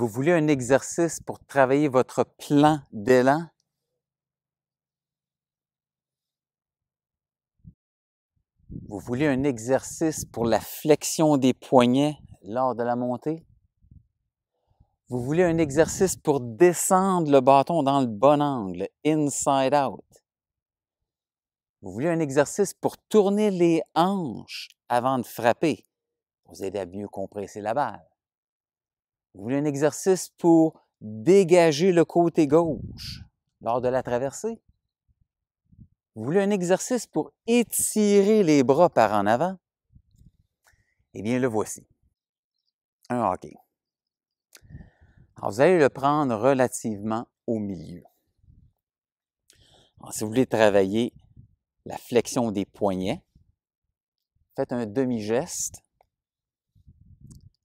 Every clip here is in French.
Vous voulez un exercice pour travailler votre plan d'élan? Vous voulez un exercice pour la flexion des poignets lors de la montée? Vous voulez un exercice pour descendre le bâton dans le bon angle, inside out? Vous voulez un exercice pour tourner les hanches avant de frapper, pour vous aider à mieux compresser la balle? Vous voulez un exercice pour dégager le côté gauche lors de la traversée. Vous voulez un exercice pour étirer les bras par en avant. Eh bien, le voici. Un hockey. Alors, vous allez le prendre relativement au milieu. si vous voulez travailler la flexion des poignets, faites un demi-geste.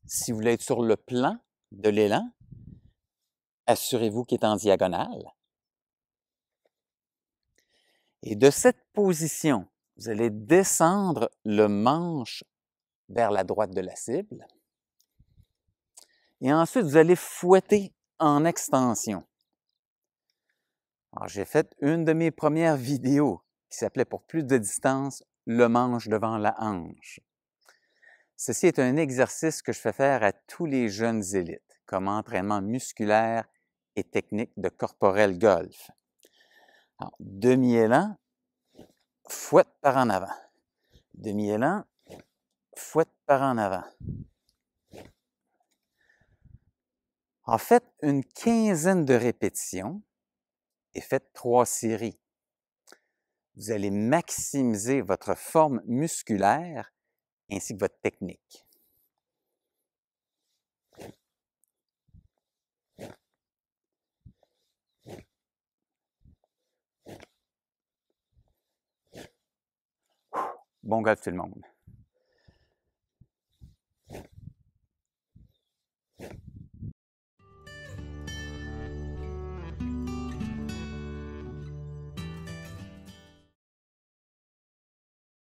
Si vous voulez être sur le plan, de l'élan. Assurez-vous qu'il est en diagonale. Et de cette position, vous allez descendre le manche vers la droite de la cible. Et ensuite, vous allez fouetter en extension. Alors, j'ai fait une de mes premières vidéos qui s'appelait Pour plus de distance, le manche devant la hanche. Ceci est un exercice que je fais faire à tous les jeunes élites comme entraînement musculaire et technique de corporel golf. Demi-élan, fouette par en avant. Demi-élan, fouette par en avant. En fait, une quinzaine de répétitions et faites trois séries. Vous allez maximiser votre forme musculaire ainsi que votre technique. Bon golf tout le monde.